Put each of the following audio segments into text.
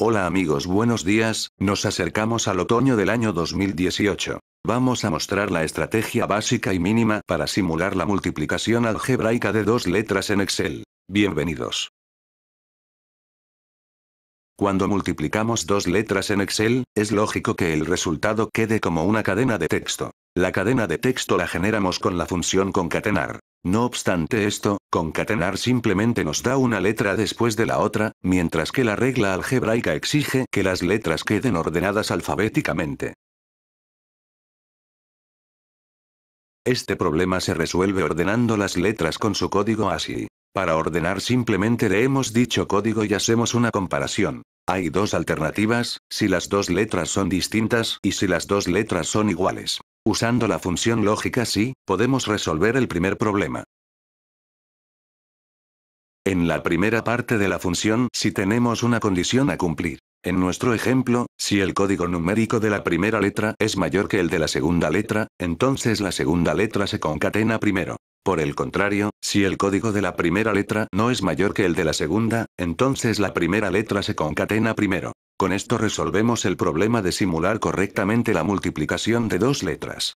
Hola amigos, buenos días, nos acercamos al otoño del año 2018. Vamos a mostrar la estrategia básica y mínima para simular la multiplicación algebraica de dos letras en Excel. Bienvenidos. Cuando multiplicamos dos letras en Excel, es lógico que el resultado quede como una cadena de texto. La cadena de texto la generamos con la función concatenar. No obstante esto, concatenar simplemente nos da una letra después de la otra, mientras que la regla algebraica exige que las letras queden ordenadas alfabéticamente. Este problema se resuelve ordenando las letras con su código así. Para ordenar simplemente leemos dicho código y hacemos una comparación. Hay dos alternativas, si las dos letras son distintas y si las dos letras son iguales. Usando la función lógica sí, podemos resolver el primer problema. En la primera parte de la función si tenemos una condición a cumplir. En nuestro ejemplo, si el código numérico de la primera letra es mayor que el de la segunda letra, entonces la segunda letra se concatena primero. Por el contrario, si el código de la primera letra no es mayor que el de la segunda, entonces la primera letra se concatena primero. Con esto resolvemos el problema de simular correctamente la multiplicación de dos letras.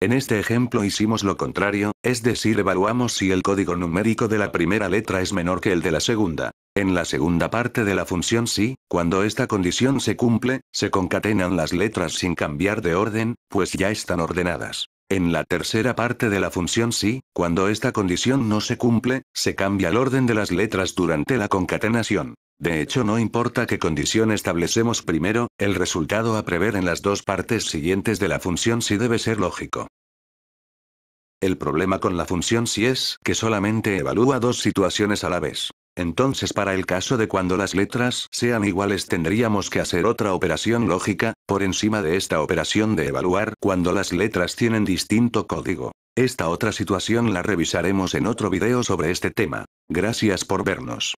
En este ejemplo hicimos lo contrario, es decir evaluamos si el código numérico de la primera letra es menor que el de la segunda. En la segunda parte de la función sí, cuando esta condición se cumple, se concatenan las letras sin cambiar de orden, pues ya están ordenadas. En la tercera parte de la función si, cuando esta condición no se cumple, se cambia el orden de las letras durante la concatenación. De hecho no importa qué condición establecemos primero, el resultado a prever en las dos partes siguientes de la función si debe ser lógico. El problema con la función si es que solamente evalúa dos situaciones a la vez. Entonces para el caso de cuando las letras sean iguales tendríamos que hacer otra operación lógica, por encima de esta operación de evaluar cuando las letras tienen distinto código. Esta otra situación la revisaremos en otro video sobre este tema. Gracias por vernos.